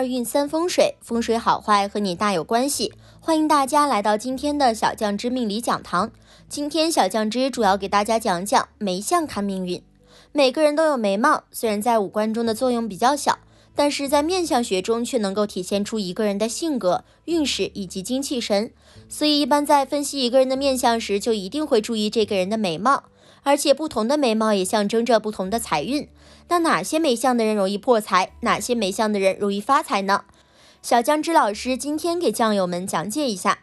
二运三风水，风水好坏和你大有关系。欢迎大家来到今天的小将之命理讲堂。今天小将之主要给大家讲讲眉相看命运。每个人都有眉毛，虽然在五官中的作用比较小，但是在面相学中却能够体现出一个人的性格、运势以及精气神。所以，一般在分析一个人的面相时，就一定会注意这个人的眉毛，而且不同的眉毛也象征着不同的财运。那哪些眉相的人容易破财？哪些眉相的人容易发财呢？小姜汁老师今天给酱友们讲解一下：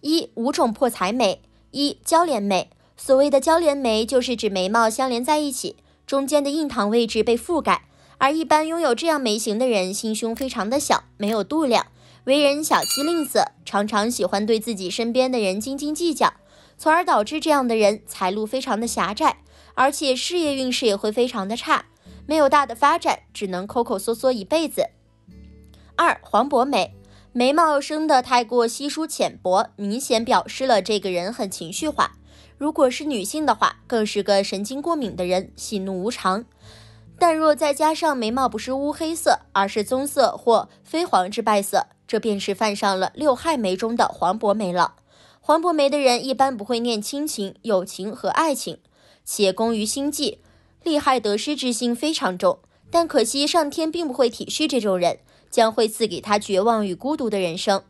一五种破财眉。一交联眉，所谓的交联眉，就是指眉毛相连在一起，中间的印堂位置被覆盖。而一般拥有这样眉形的人，心胸非常的小，没有度量，为人小气吝啬，常常喜欢对自己身边的人斤斤计较，从而导致这样的人财路非常的狭窄，而且事业运势也会非常的差。没有大的发展，只能抠抠缩缩一辈子。二黄薄眉，眉毛生得太过稀疏浅薄，明显表示了这个人很情绪化。如果是女性的话，更是个神经过敏的人，喜怒无常。但若再加上眉毛不是乌黑色，而是棕色或非黄之败色，这便是犯上了六害眉中的黄薄眉了。黄薄眉的人一般不会念亲情、友情和爱情，且工于心计。利害得失之心非常重，但可惜上天并不会体恤这种人，将会赐给他绝望与孤独的人生。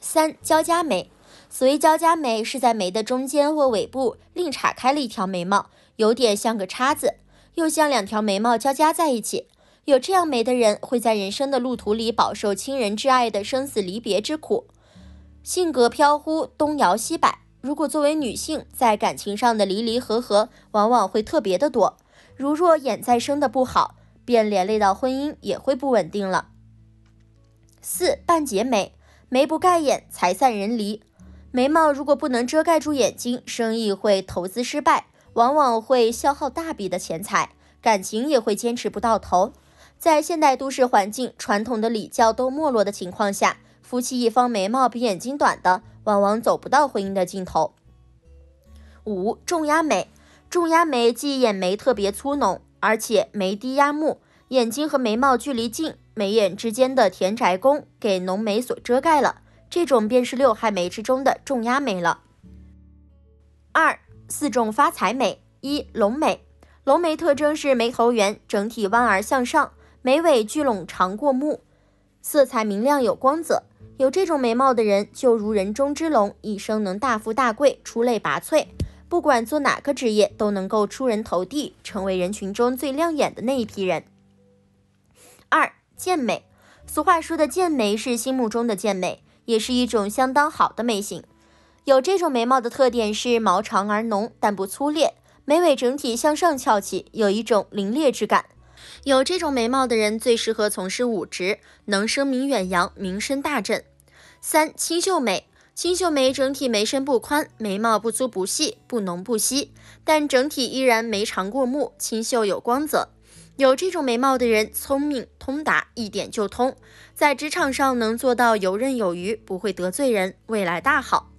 三交加眉，所谓交加眉，是在眉的中间或尾部另岔开了一条眉毛，有点像个叉子，又像两条眉毛交加在一起。有这样眉的人，会在人生的路途里饱受亲人挚爱的生死离别之苦，性格飘忽，东摇西摆。如果作为女性，在感情上的离离合合往往会特别的多。如若眼再生的不好，便连累到婚姻也会不稳定了。四半截眉，眉不盖眼，财散人离。眉毛如果不能遮盖住眼睛，生意会投资失败，往往会消耗大笔的钱财，感情也会坚持不到头。在现代都市环境，传统的礼教都没落的情况下。夫妻一方眉毛比眼睛短的，往往走不到婚姻的尽头。五重压眉，重压眉即眼眉特别粗浓，而且眉低压目，眼睛和眉毛距离近，眉眼之间的田宅宫给浓眉所遮盖了，这种便是六害眉之中的重压眉了。二四种发财眉，一龙眉，龙眉特征是眉头圆，整体弯而向上，眉尾聚拢长过目，色彩明亮有光泽。有这种眉毛的人，就如人中之龙，一生能大富大贵、出类拔萃。不管做哪个职业，都能够出人头地，成为人群中最亮眼的那一批人。二、健美，俗话说的“健美是心目中的健美，也是一种相当好的眉形。有这种眉毛的特点是毛长而浓，但不粗劣，眉尾整体向上翘起，有一种凌冽之感。有这种眉毛的人最适合从事武职，能声名远扬，名声大振。三清秀眉，清秀眉整体眉身不宽，眉毛不粗不细，不浓不稀，但整体依然眉长过目，清秀有光泽。有这种眉毛的人聪明通达，一点就通，在职场上能做到游刃有余，不会得罪人，未来大好。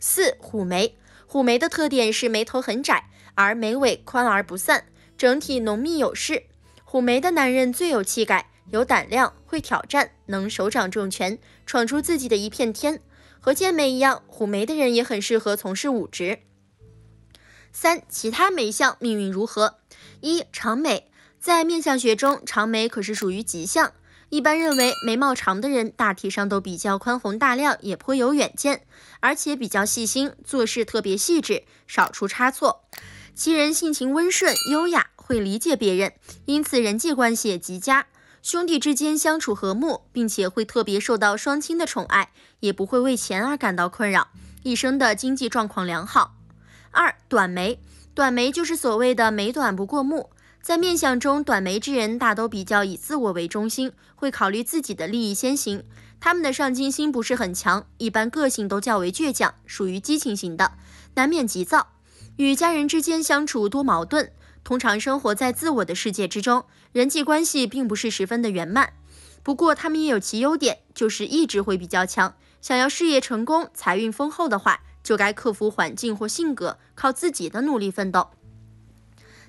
四虎眉，虎眉的特点是眉头很窄，而眉尾宽而不散，整体浓密有势。虎眉的男人最有气概，有胆量，会挑战，能手掌重拳，闯出自己的一片天。和剑眉一样，虎眉的人也很适合从事武职。三、其他眉相命运如何？一、长眉，在面相学中，长眉可是属于吉相。一般认为，眉毛长的人，大体上都比较宽宏大量，也颇有远见，而且比较细心，做事特别细致，少出差错。其人性情温顺、优雅。会理解别人，因此人际关系也极佳，兄弟之间相处和睦，并且会特别受到双亲的宠爱，也不会为钱而感到困扰，一生的经济状况良好。二短眉，短眉就是所谓的眉短不过目，在面相中，短眉之人大都比较以自我为中心，会考虑自己的利益先行，他们的上进心不是很强，一般个性都较为倔强，属于激情型的，难免急躁，与家人之间相处多矛盾。通常生活在自我的世界之中，人际关系并不是十分的圆满。不过他们也有其优点，就是意志会比较强。想要事业成功、财运丰厚的话，就该克服环境或性格，靠自己的努力奋斗。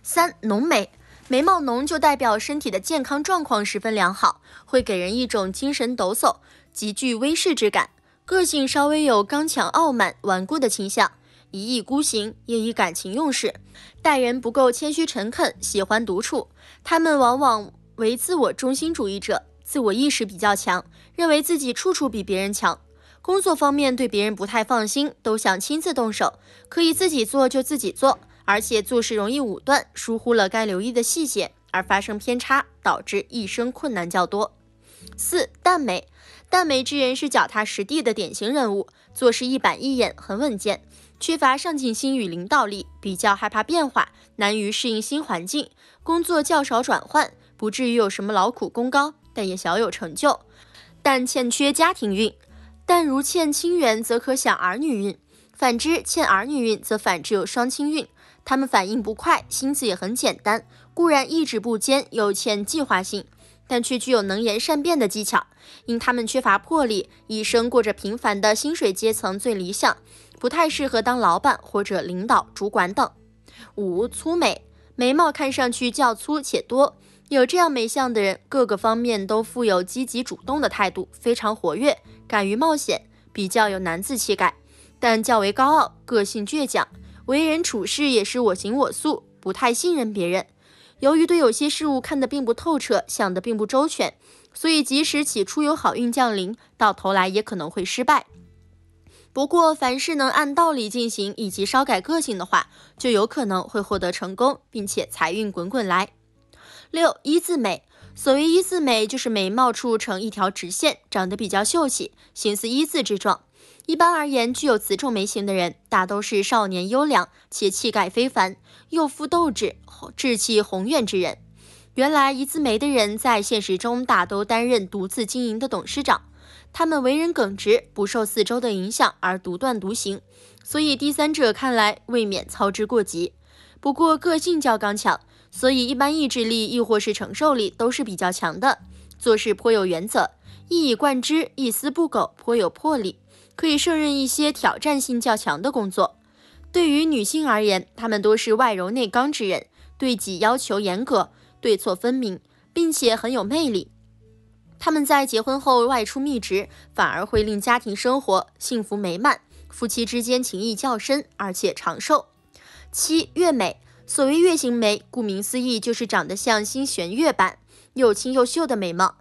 三浓眉，眉毛浓就代表身体的健康状况十分良好，会给人一种精神抖擞、极具威势之感。个性稍微有刚强、傲慢、顽固的倾向。一意孤行，也以感情用事，待人不够谦虚诚恳，喜欢独处。他们往往为自我中心主义者，自我意识比较强，认为自己处处比别人强。工作方面对别人不太放心，都想亲自动手，可以自己做就自己做，而且做事容易武断，疏忽了该留意的细节而发生偏差，导致一生困难较多。四、淡美。但梅之人是脚踏实地的典型人物，做事一板一眼，很稳健，缺乏上进心与领导力，比较害怕变化，难于适应新环境，工作较少转换，不至于有什么劳苦功高，但也小有成就。但欠缺家庭运，但如欠亲缘则可享儿女运，反之欠儿女运则反之有双亲运。他们反应不快，心思也很简单，固然意志不坚，又欠计划性。但却具有能言善辩的技巧，因他们缺乏魄力，一生过着平凡的薪水阶层最理想，不太适合当老板或者领导、主管等。五粗眉，眉毛看上去较粗且多，有这样眉相的人，各个方面都富有积极主动的态度，非常活跃，敢于冒险，比较有男子气概，但较为高傲，个性倔强，为人处事也是我行我素，不太信任别人。由于对有些事物看得并不透彻，想得并不周全，所以即使起初有好运降临，到头来也可能会失败。不过，凡事能按道理进行，以及稍改个性的话，就有可能会获得成功，并且财运滚滚来。六一字眉，所谓一字眉，就是眉毛处成一条直线，长得比较秀气，形似一字之状。一般而言，具有此种眉形的人，大都是少年优良且气概非凡，又富斗志、志气宏远之人。原来一字眉的人在现实中大都担任独自经营的董事长，他们为人耿直，不受四周的影响而独断独行，所以第三者看来未免操之过急。不过个性较刚强，所以一般意志力亦或是承受力都是比较强的，做事颇有原则，一以贯之，一丝不苟，颇有魄力。可以胜任一些挑战性较强的工作。对于女性而言，她们多是外柔内刚之人，对己要求严格，对错分明，并且很有魅力。他们在结婚后外出觅职，反而会令家庭生活幸福美满，夫妻之间情谊较深，而且长寿。七月美，所谓月形眉，顾名思义就是长得像新弦月般又轻又秀的眉毛。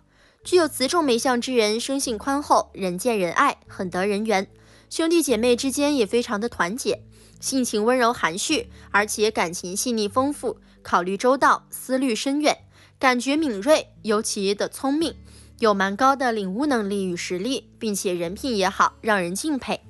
具有此种眉相之人，生性宽厚，人见人爱，很得人缘。兄弟姐妹之间也非常的团结，性情温柔含蓄，而且感情细腻丰富，考虑周到，思虑深远，感觉敏锐，尤其的聪明，有蛮高的领悟能力与实力，并且人品也好，让人敬佩。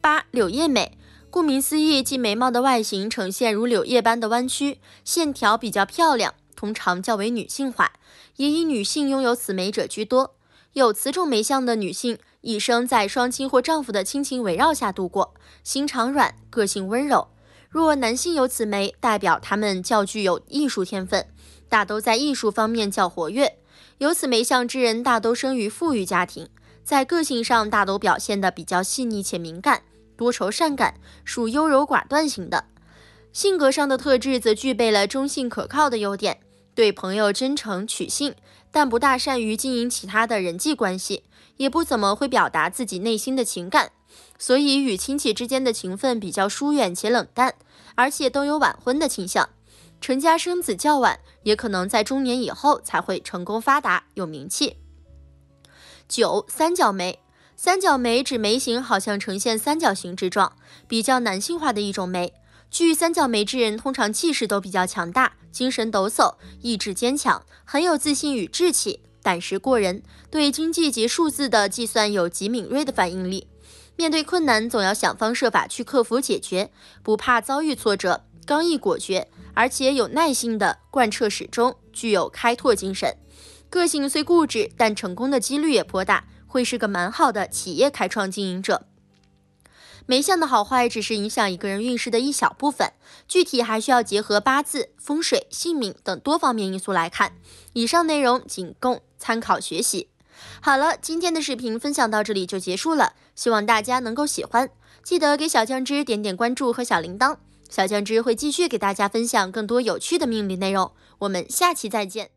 八柳叶眉，顾名思义，即眉毛的外形呈现如柳叶般的弯曲，线条比较漂亮。通常较为女性化，也以女性拥有此眉者居多。有此种眉相的女性，一生在双亲或丈夫的亲情围绕下度过，心肠软，个性温柔。若男性有此眉，代表他们较具有艺术天分，大都在艺术方面较活跃。有此眉相之人，大都生于富裕家庭，在个性上大都表现得比较细腻且敏感，多愁善感，属优柔寡断型的。性格上的特质则具备了中性可靠的优点，对朋友真诚取信，但不大善于经营其他的人际关系，也不怎么会表达自己内心的情感，所以与亲戚之间的情分比较疏远且冷淡，而且都有晚婚的倾向，成家生子较晚，也可能在中年以后才会成功发达有名气。九三角眉，三角眉指眉形好像呈现三角形之状，比较男性化的一种眉。具三角梅之人，通常气势都比较强大，精神抖擞，意志坚强，很有自信与志气，胆识过人，对经济及数字的计算有极敏锐的反应力。面对困难，总要想方设法去克服解决，不怕遭遇挫折，刚毅果决，而且有耐心的贯彻始终，具有开拓精神。个性虽固执，但成功的几率也颇大，会是个蛮好的企业开创经营者。眉相的好坏只是影响一个人运势的一小部分，具体还需要结合八字、风水、姓名等多方面因素来看。以上内容仅供参考学习。好了，今天的视频分享到这里就结束了，希望大家能够喜欢，记得给小酱汁点点关注和小铃铛，小酱汁会继续给大家分享更多有趣的命理内容。我们下期再见。